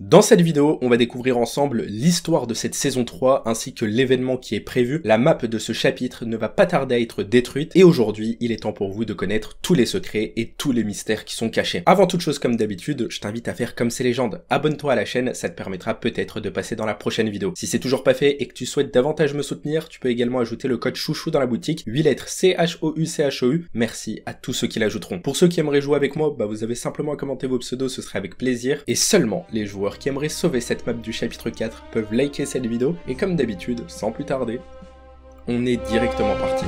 Dans cette vidéo, on va découvrir ensemble l'histoire de cette saison 3 ainsi que l'événement qui est prévu. La map de ce chapitre ne va pas tarder à être détruite et aujourd'hui, il est temps pour vous de connaître tous les secrets et tous les mystères qui sont cachés. Avant toute chose, comme d'habitude, je t'invite à faire comme ces légendes. Abonne-toi à la chaîne, ça te permettra peut-être de passer dans la prochaine vidéo. Si c'est toujours pas fait et que tu souhaites davantage me soutenir, tu peux également ajouter le code chouchou dans la boutique, 8 lettres C-H-O-U-C-H-O-U. Merci à tous ceux qui l'ajouteront. Pour ceux qui aimeraient jouer avec moi, bah vous avez simplement à commenter vos pseudos, ce serait avec plaisir. Et seulement les joueurs qui aimeraient sauver cette map du chapitre 4 peuvent liker cette vidéo, et comme d'habitude, sans plus tarder, on est directement parti.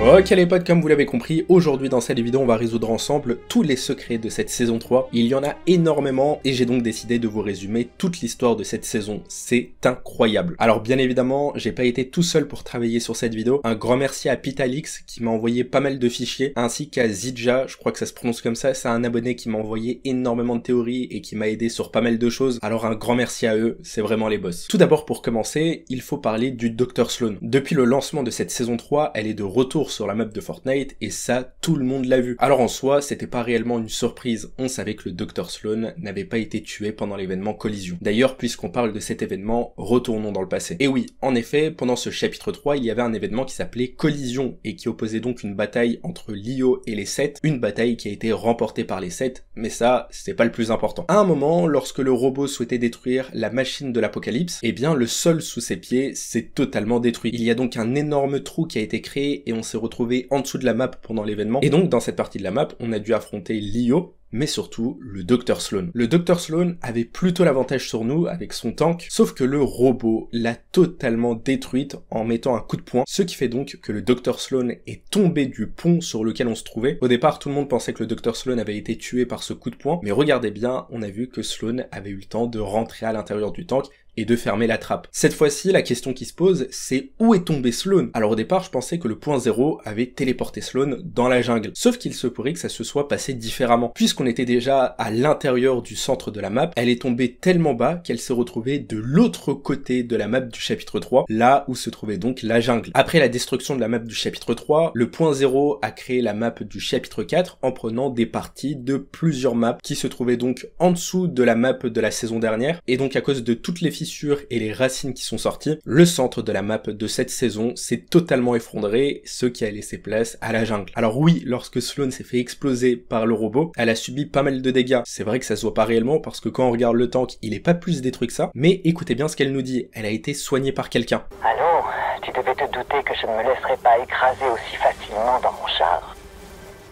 Ok les potes, comme vous l'avez compris, aujourd'hui dans cette vidéo on va résoudre ensemble tous les secrets de cette saison 3. Il y en a énormément et j'ai donc décidé de vous résumer toute l'histoire de cette saison. C'est incroyable. Alors bien évidemment, j'ai pas été tout seul pour travailler sur cette vidéo. Un grand merci à Pitalix qui m'a envoyé pas mal de fichiers, ainsi qu'à Zidja, je crois que ça se prononce comme ça, c'est un abonné qui m'a envoyé énormément de théories et qui m'a aidé sur pas mal de choses. Alors un grand merci à eux, c'est vraiment les boss. Tout d'abord pour commencer, il faut parler du Dr Sloan. Depuis le lancement de cette saison 3, elle est de retour sur la map de Fortnite et ça, tout le monde l'a vu. Alors en soi, c'était pas réellement une surprise, on savait que le Dr Sloan n'avait pas été tué pendant l'événement Collision. D'ailleurs, puisqu'on parle de cet événement, retournons dans le passé. Et oui, en effet, pendant ce chapitre 3, il y avait un événement qui s'appelait Collision et qui opposait donc une bataille entre Lio et les 7, une bataille qui a été remportée par les 7, mais ça, c'est pas le plus important. À un moment, lorsque le robot souhaitait détruire la machine de l'apocalypse, eh bien le sol sous ses pieds s'est totalement détruit. Il y a donc un énorme trou qui a été créé et on s'est retrouver en dessous de la map pendant l'événement. Et donc dans cette partie de la map, on a dû affronter Lio, mais surtout le Dr Sloan. Le Dr Sloan avait plutôt l'avantage sur nous avec son tank, sauf que le robot l'a totalement détruite en mettant un coup de poing, ce qui fait donc que le Dr Sloan est tombé du pont sur lequel on se trouvait. Au départ, tout le monde pensait que le Dr Sloan avait été tué par ce coup de poing, mais regardez bien, on a vu que Sloan avait eu le temps de rentrer à l'intérieur du tank et de fermer la trappe. Cette fois-ci, la question qui se pose, c'est où est tombé Sloan Alors au départ, je pensais que le point zéro avait téléporté Sloan dans la jungle. Sauf qu'il se pourrait que ça se soit passé différemment. Puisqu'on était déjà à l'intérieur du centre de la map, elle est tombée tellement bas qu'elle s'est retrouvée de l'autre côté de la map du chapitre 3, là où se trouvait donc la jungle. Après la destruction de la map du chapitre 3, le point 0 a créé la map du chapitre 4 en prenant des parties de plusieurs maps qui se trouvaient donc en dessous de la map de la saison dernière. Et donc à cause de toutes les fissures et les racines qui sont sorties, le centre de la map de cette saison s'est totalement effondré, ce qui a laissé place à la jungle. Alors oui, lorsque Sloane s'est fait exploser par le robot, elle a subi pas mal de dégâts. C'est vrai que ça se voit pas réellement parce que quand on regarde le tank, il est pas plus détruit que ça, mais écoutez bien ce qu'elle nous dit, elle a été soignée par quelqu'un. Allô, tu devais te douter que je ne me laisserais pas écraser aussi facilement dans mon char.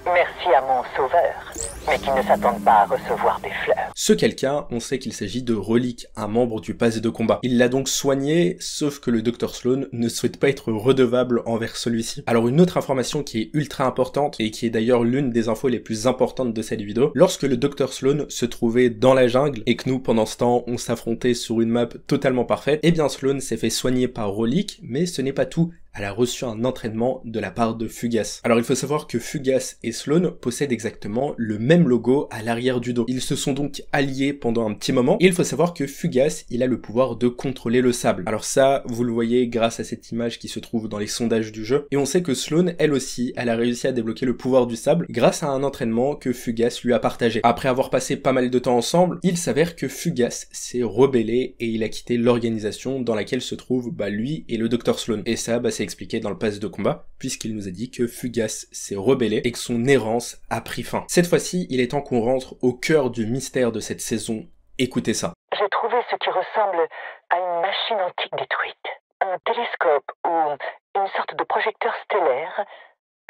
Merci à mon sauveur, mais qui ne s'attendent pas à recevoir des fleurs. Ce quelqu'un, on sait qu'il s'agit de Relic, un membre du passé de combat. Il l'a donc soigné, sauf que le Dr Sloan ne souhaite pas être redevable envers celui-ci. Alors une autre information qui est ultra importante, et qui est d'ailleurs l'une des infos les plus importantes de cette vidéo, lorsque le Dr Sloan se trouvait dans la jungle, et que nous pendant ce temps on s'affrontait sur une map totalement parfaite, eh bien Sloan s'est fait soigner par Relic, mais ce n'est pas tout, elle a reçu un entraînement de la part de Fugas. Alors il faut savoir que Fugas et Sloan possèdent exactement le même logo à l'arrière du dos. Ils se sont donc alliés pendant un petit moment. Et il faut savoir que Fugas, il a le pouvoir de contrôler le sable. Alors ça, vous le voyez grâce à cette image qui se trouve dans les sondages du jeu. Et on sait que Sloan, elle aussi, elle a réussi à débloquer le pouvoir du sable grâce à un entraînement que Fugas lui a partagé. Après avoir passé pas mal de temps ensemble, il s'avère que Fugas s'est rebellé et il a quitté l'organisation dans laquelle se trouvent bah, lui et le docteur Sloan. Et ça, bah, c'est expliqué dans le pass de combat, puisqu'il nous a dit que Fugas s'est rebellé et que son errance a pris fin. Cette fois-ci, il est temps qu'on rentre au cœur du mystère de cette saison. Écoutez ça. J'ai trouvé ce qui ressemble à une machine antique détruite. Un télescope ou une sorte de projecteur stellaire.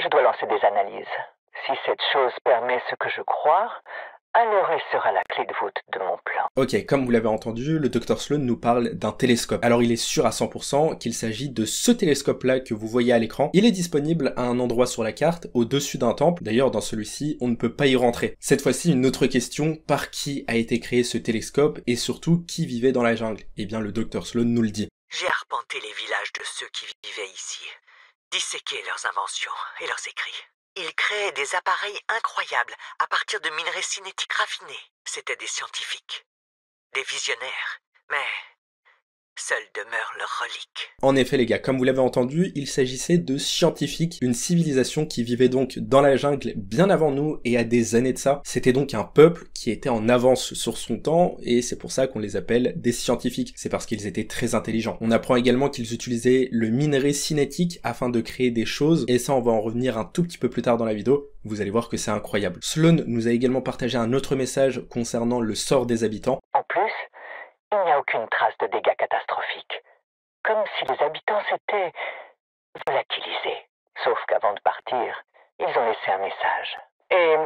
Je dois lancer des analyses. Si cette chose permet ce que je crois, alors elle sera la clé de voûte de mon plan. Ok, comme vous l'avez entendu, le docteur Sloan nous parle d'un télescope. Alors il est sûr à 100% qu'il s'agit de ce télescope-là que vous voyez à l'écran. Il est disponible à un endroit sur la carte, au-dessus d'un temple. D'ailleurs, dans celui-ci, on ne peut pas y rentrer. Cette fois-ci, une autre question, par qui a été créé ce télescope et surtout qui vivait dans la jungle Eh bien, le docteur Sloan nous le dit. J'ai arpenté les villages de ceux qui vivaient ici, disséqué leurs inventions et leurs écrits. Ils créaient des appareils incroyables à partir de minerais cinétiques raffinés. C'étaient des scientifiques, des visionnaires, demeure leur relique. En effet les gars, comme vous l'avez entendu, il s'agissait de scientifiques, une civilisation qui vivait donc dans la jungle bien avant nous et à des années de ça. C'était donc un peuple qui était en avance sur son temps et c'est pour ça qu'on les appelle des scientifiques. C'est parce qu'ils étaient très intelligents. On apprend également qu'ils utilisaient le minerai cinétique afin de créer des choses et ça on va en revenir un tout petit peu plus tard dans la vidéo. Vous allez voir que c'est incroyable. Sloan nous a également partagé un autre message concernant le sort des habitants. En plus, il n'y a aucune trace de dégâts catastrophiques. Comme si les habitants s'étaient volatilisés. Sauf qu'avant de partir, ils ont laissé un message. Et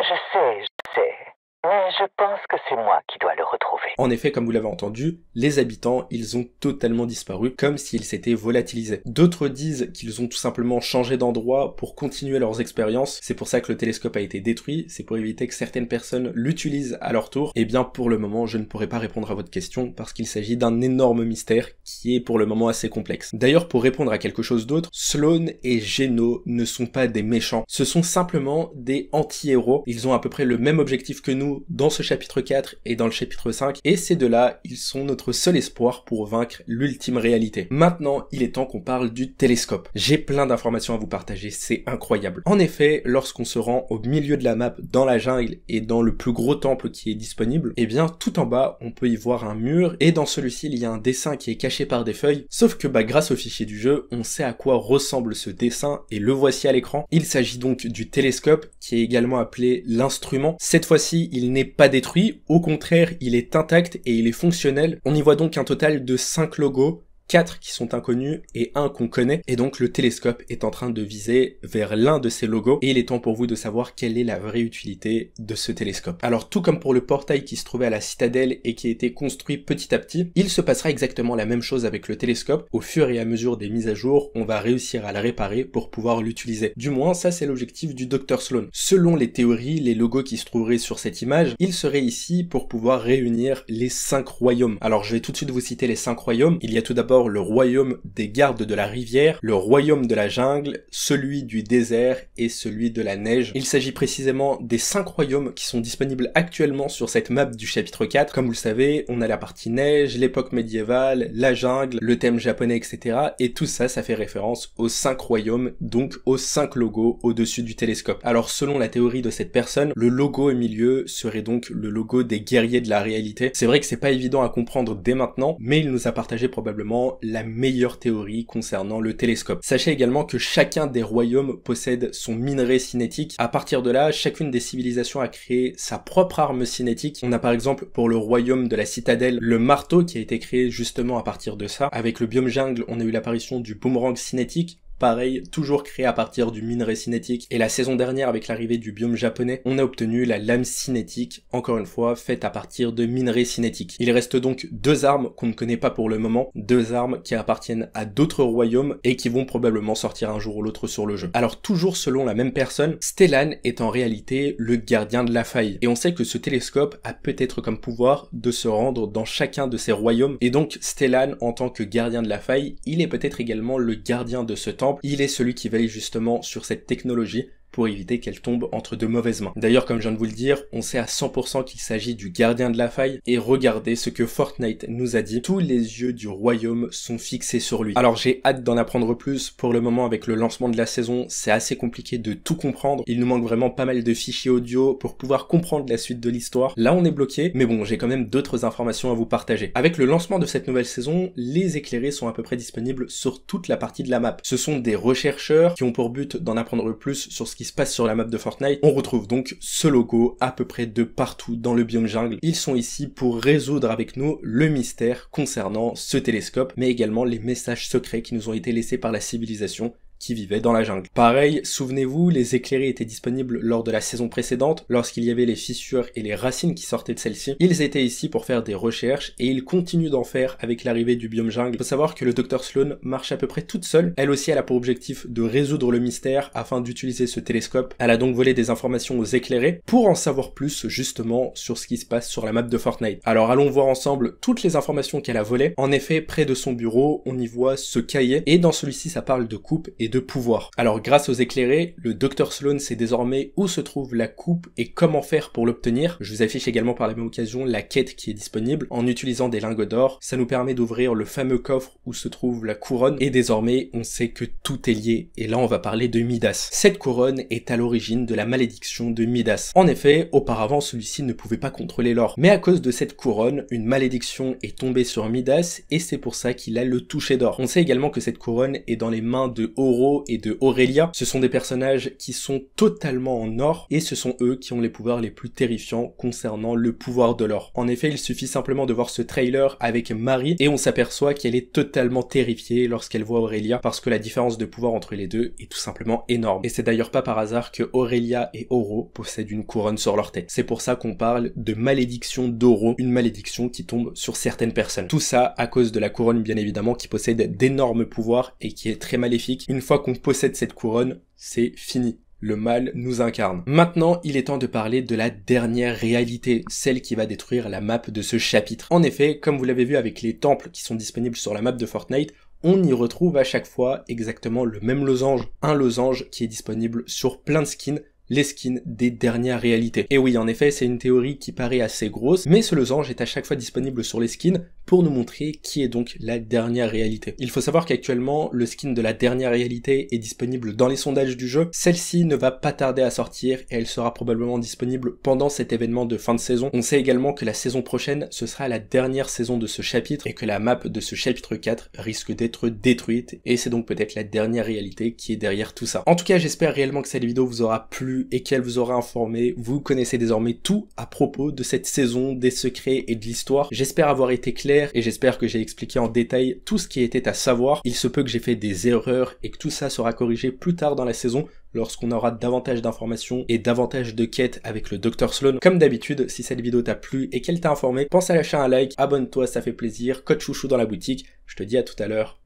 je sais, je sais, je pense que c'est moi qui dois le retrouver. En effet, comme vous l'avez entendu, les habitants, ils ont totalement disparu, comme s'ils s'étaient volatilisés. D'autres disent qu'ils ont tout simplement changé d'endroit pour continuer leurs expériences. C'est pour ça que le télescope a été détruit, c'est pour éviter que certaines personnes l'utilisent à leur tour. Et eh bien, pour le moment, je ne pourrais pas répondre à votre question parce qu'il s'agit d'un énorme mystère qui est pour le moment assez complexe. D'ailleurs, pour répondre à quelque chose d'autre, Sloan et Geno ne sont pas des méchants. Ce sont simplement des anti-héros. Ils ont à peu près le même objectif que nous dans ce chapitre 4 et dans le chapitre 5, et ces deux-là, ils sont notre seul espoir pour vaincre l'ultime réalité. Maintenant, il est temps qu'on parle du télescope. J'ai plein d'informations à vous partager, c'est incroyable. En effet, lorsqu'on se rend au milieu de la map, dans la jungle et dans le plus gros temple qui est disponible, eh bien tout en bas, on peut y voir un mur, et dans celui-ci, il y a un dessin qui est caché par des feuilles, sauf que bah grâce au fichier du jeu, on sait à quoi ressemble ce dessin, et le voici à l'écran. Il s'agit donc du télescope, qui est également appelé l'instrument. Cette fois-ci, il il n'est pas détruit, au contraire, il est intact et il est fonctionnel. On y voit donc un total de 5 logos quatre qui sont inconnus et un qu'on connaît. Et donc le télescope est en train de viser vers l'un de ces logos et il est temps pour vous de savoir quelle est la vraie utilité de ce télescope. Alors tout comme pour le portail qui se trouvait à la citadelle et qui a été construit petit à petit, il se passera exactement la même chose avec le télescope. Au fur et à mesure des mises à jour, on va réussir à le réparer pour pouvoir l'utiliser. Du moins, ça c'est l'objectif du Dr Sloan. Selon les théories, les logos qui se trouveraient sur cette image, ils seraient ici pour pouvoir réunir les cinq royaumes. Alors je vais tout de suite vous citer les cinq royaumes. Il y a tout d'abord le royaume des gardes de la rivière, le royaume de la jungle, celui du désert et celui de la neige. Il s'agit précisément des cinq royaumes qui sont disponibles actuellement sur cette map du chapitre 4. Comme vous le savez, on a la partie neige, l'époque médiévale, la jungle, le thème japonais, etc. Et tout ça, ça fait référence aux cinq royaumes, donc aux cinq logos au-dessus du télescope. Alors selon la théorie de cette personne, le logo au milieu serait donc le logo des guerriers de la réalité. C'est vrai que c'est pas évident à comprendre dès maintenant, mais il nous a partagé probablement la meilleure théorie concernant le télescope. Sachez également que chacun des royaumes possède son minerai cinétique. À partir de là, chacune des civilisations a créé sa propre arme cinétique. On a par exemple pour le royaume de la citadelle le marteau qui a été créé justement à partir de ça. Avec le biome jungle, on a eu l'apparition du boomerang cinétique pareil, toujours créé à partir du minerai cinétique. Et la saison dernière, avec l'arrivée du biome japonais, on a obtenu la lame cinétique, encore une fois, faite à partir de minerai cinétique. Il reste donc deux armes qu'on ne connaît pas pour le moment, deux armes qui appartiennent à d'autres royaumes et qui vont probablement sortir un jour ou l'autre sur le jeu. Alors toujours selon la même personne, Stellan est en réalité le gardien de la faille. Et on sait que ce télescope a peut-être comme pouvoir de se rendre dans chacun de ces royaumes. Et donc Stellan, en tant que gardien de la faille, il est peut-être également le gardien de ce temps, il est celui qui veille justement sur cette technologie pour éviter qu'elle tombe entre de mauvaises mains. D'ailleurs, comme je viens de vous le dire, on sait à 100% qu'il s'agit du gardien de la faille et regardez ce que Fortnite nous a dit. Tous les yeux du royaume sont fixés sur lui. Alors j'ai hâte d'en apprendre plus. Pour le moment, avec le lancement de la saison, c'est assez compliqué de tout comprendre. Il nous manque vraiment pas mal de fichiers audio pour pouvoir comprendre la suite de l'histoire. Là, on est bloqué, mais bon, j'ai quand même d'autres informations à vous partager. Avec le lancement de cette nouvelle saison, les éclairés sont à peu près disponibles sur toute la partie de la map. Ce sont des rechercheurs qui ont pour but d'en apprendre plus sur ce qui se passe sur la map de Fortnite, on retrouve donc ce logo à peu près de partout dans le biome jungle. Ils sont ici pour résoudre avec nous le mystère concernant ce télescope, mais également les messages secrets qui nous ont été laissés par la civilisation qui vivaient dans la jungle. Pareil, souvenez-vous, les éclairés étaient disponibles lors de la saison précédente, lorsqu'il y avait les fissures et les racines qui sortaient de celle ci Ils étaient ici pour faire des recherches et ils continuent d'en faire avec l'arrivée du biome jungle. Il Faut savoir que le Dr Sloan marche à peu près toute seule. Elle aussi, elle a pour objectif de résoudre le mystère afin d'utiliser ce télescope. Elle a donc volé des informations aux éclairés pour en savoir plus justement sur ce qui se passe sur la map de Fortnite. Alors allons voir ensemble toutes les informations qu'elle a volées. En effet, près de son bureau, on y voit ce cahier et dans celui-ci, ça parle de coupe et de pouvoir. Alors grâce aux éclairés, le Dr Sloan sait désormais où se trouve la coupe et comment faire pour l'obtenir. Je vous affiche également par la même occasion la quête qui est disponible en utilisant des lingots d'or. Ça nous permet d'ouvrir le fameux coffre où se trouve la couronne et désormais on sait que tout est lié et là on va parler de Midas. Cette couronne est à l'origine de la malédiction de Midas. En effet, auparavant celui-ci ne pouvait pas contrôler l'or, mais à cause de cette couronne, une malédiction est tombée sur Midas et c'est pour ça qu'il a le toucher d'or. On sait également que cette couronne est dans les mains de Oro et de Aurelia. Ce sont des personnages qui sont totalement en or et ce sont eux qui ont les pouvoirs les plus terrifiants concernant le pouvoir de l'or. En effet, il suffit simplement de voir ce trailer avec Marie et on s'aperçoit qu'elle est totalement terrifiée lorsqu'elle voit Aurelia parce que la différence de pouvoir entre les deux est tout simplement énorme. Et c'est d'ailleurs pas par hasard que Aurelia et Oro possèdent une couronne sur leur tête. C'est pour ça qu'on parle de malédiction d'Oro, une malédiction qui tombe sur certaines personnes. Tout ça à cause de la couronne bien évidemment qui possède d'énormes pouvoirs et qui est très maléfique. Une fois qu'on possède cette couronne, c'est fini. Le mal nous incarne. Maintenant, il est temps de parler de la dernière réalité, celle qui va détruire la map de ce chapitre. En effet, comme vous l'avez vu avec les temples qui sont disponibles sur la map de Fortnite, on y retrouve à chaque fois exactement le même losange, un losange qui est disponible sur plein de skins, les skins des dernières réalités. Et oui, en effet, c'est une théorie qui paraît assez grosse, mais ce losange est à chaque fois disponible sur les skins, pour nous montrer qui est donc la dernière réalité. Il faut savoir qu'actuellement, le skin de la dernière réalité est disponible dans les sondages du jeu. Celle-ci ne va pas tarder à sortir et elle sera probablement disponible pendant cet événement de fin de saison. On sait également que la saison prochaine, ce sera la dernière saison de ce chapitre et que la map de ce chapitre 4 risque d'être détruite et c'est donc peut-être la dernière réalité qui est derrière tout ça. En tout cas, j'espère réellement que cette vidéo vous aura plu et qu'elle vous aura informé. Vous connaissez désormais tout à propos de cette saison, des secrets et de l'histoire. J'espère avoir été clair et j'espère que j'ai expliqué en détail tout ce qui était à savoir. Il se peut que j'ai fait des erreurs et que tout ça sera corrigé plus tard dans la saison lorsqu'on aura davantage d'informations et davantage de quêtes avec le Dr Sloan. Comme d'habitude, si cette vidéo t'a plu et qu'elle t'a informé, pense à lâcher un like, abonne-toi, ça fait plaisir, code chouchou dans la boutique. Je te dis à tout à l'heure.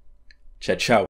Ciao ciao